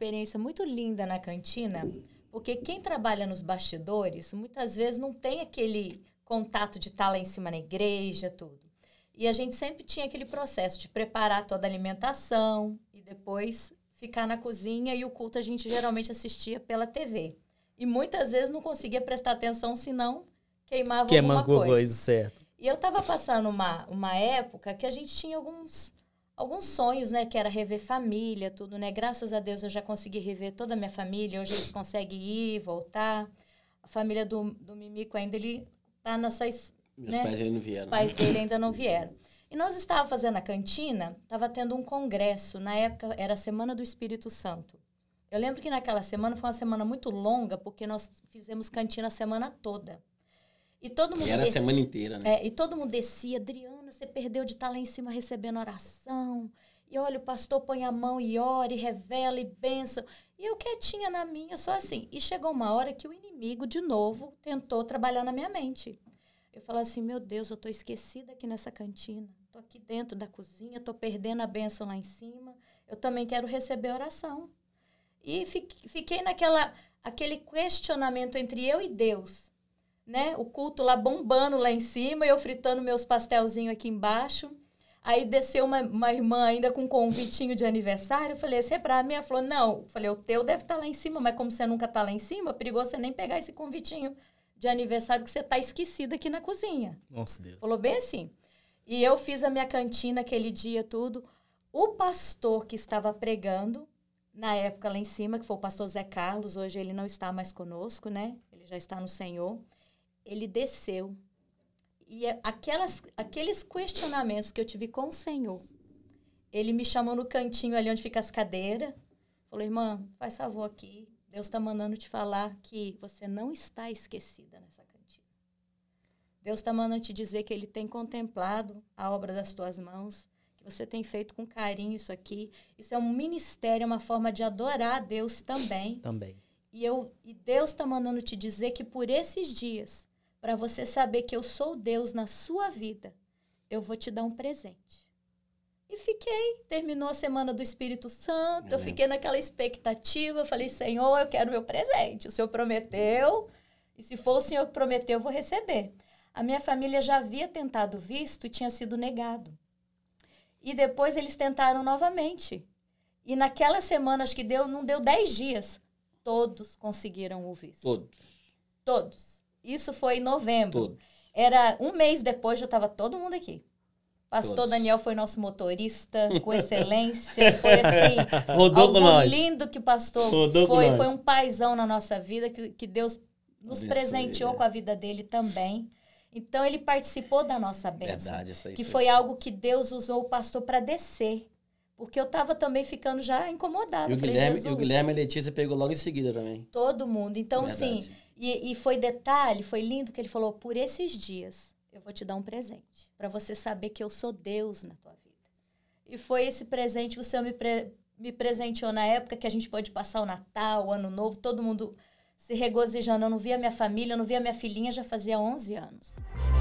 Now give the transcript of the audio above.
experiência muito linda na cantina, porque quem trabalha nos bastidores muitas vezes não tem aquele contato de estar tá lá em cima na igreja, tudo. E a gente sempre tinha aquele processo de preparar toda a alimentação e depois ficar na cozinha e o culto a gente geralmente assistia pela TV. E muitas vezes não conseguia prestar atenção, senão queimava Queima alguma coisa. coisa certo. E eu estava passando uma, uma época que a gente tinha alguns alguns sonhos, né? Que era rever família, tudo, né? Graças a Deus eu já consegui rever toda a minha família. Hoje eles conseguem ir, voltar. A família do, do Mimico ainda, ele tá nessas... Meus né? pais ainda não vieram. Os pais dele ainda não vieram. E nós estávamos fazendo a cantina, estava tendo um congresso. Na época era a Semana do Espírito Santo. Eu lembro que naquela semana foi uma semana muito longa, porque nós fizemos cantina a semana toda. E todo mundo e era a semana inteira, né? É, e todo mundo descia, Adriano você perdeu de estar lá em cima recebendo oração. E olha, o pastor põe a mão e ora, e revela, e benção. E eu quietinha na minha, só assim. E chegou uma hora que o inimigo, de novo, tentou trabalhar na minha mente. Eu falo assim, meu Deus, eu tô esquecida aqui nessa cantina. Tô aqui dentro da cozinha, tô perdendo a benção lá em cima. Eu também quero receber oração. E fiquei naquela aquele questionamento entre eu e Deus né? O culto lá bombando lá em cima, eu fritando meus pastelzinhos aqui embaixo. Aí desceu uma, uma irmã ainda com um convitinho de aniversário. Eu falei, esse é pra mim? Ela falou, não. Eu falei, o teu deve estar tá lá em cima, mas como você nunca está lá em cima, perigoso você nem pegar esse convitinho de aniversário que você está esquecida aqui na cozinha. Nossa, Deus. Falou bem assim. E eu fiz a minha cantina aquele dia, tudo. O pastor que estava pregando, na época lá em cima, que foi o pastor Zé Carlos, hoje ele não está mais conosco, né? Ele já está no Senhor ele desceu. E é aquelas, aqueles questionamentos que eu tive com o Senhor, ele me chamou no cantinho ali onde fica as cadeiras, falou: irmã, faz favor aqui, Deus está mandando te falar que você não está esquecida nessa cantina. Deus está mandando te dizer que Ele tem contemplado a obra das tuas mãos, que você tem feito com carinho isso aqui. Isso é um ministério, é uma forma de adorar a Deus também. Também. E, eu, e Deus está mandando te dizer que por esses dias para você saber que eu sou Deus na sua vida, eu vou te dar um presente. E fiquei. Terminou a semana do Espírito Santo, é. eu fiquei naquela expectativa. Falei, Senhor, eu quero meu presente. O Senhor prometeu, e se for o Senhor que prometeu, eu vou receber. A minha família já havia tentado visto e tinha sido negado. E depois eles tentaram novamente. E naquela semana, acho que deu, não deu 10 dias, todos conseguiram o visto. Todos. Todos. Isso foi em novembro. Tudo. Era um mês depois, já estava todo mundo aqui. Pastor Todos. Daniel foi nosso motorista, com excelência. Foi assim, Rodou algo com nós. lindo que o pastor Rodou foi. Foi um paizão na nossa vida, que, que Deus nos Abençoe, presenteou é. com a vida dele também. Então, ele participou da nossa bênção. Verdade, isso aí que foi, foi algo que Deus usou o pastor para descer. Porque eu estava também ficando já incomodada. E o, Guilherme, e o Guilherme e a Letícia pegou logo em seguida também. Todo mundo. Então, Verdade. assim e, e foi detalhe, foi lindo que ele falou: por esses dias eu vou te dar um presente, para você saber que eu sou Deus na tua vida. E foi esse presente que o Senhor me, pre, me presenteou na época que a gente pode passar o Natal, o Ano Novo, todo mundo se regozijando. Eu não via minha família, eu não via minha filhinha já fazia 11 anos.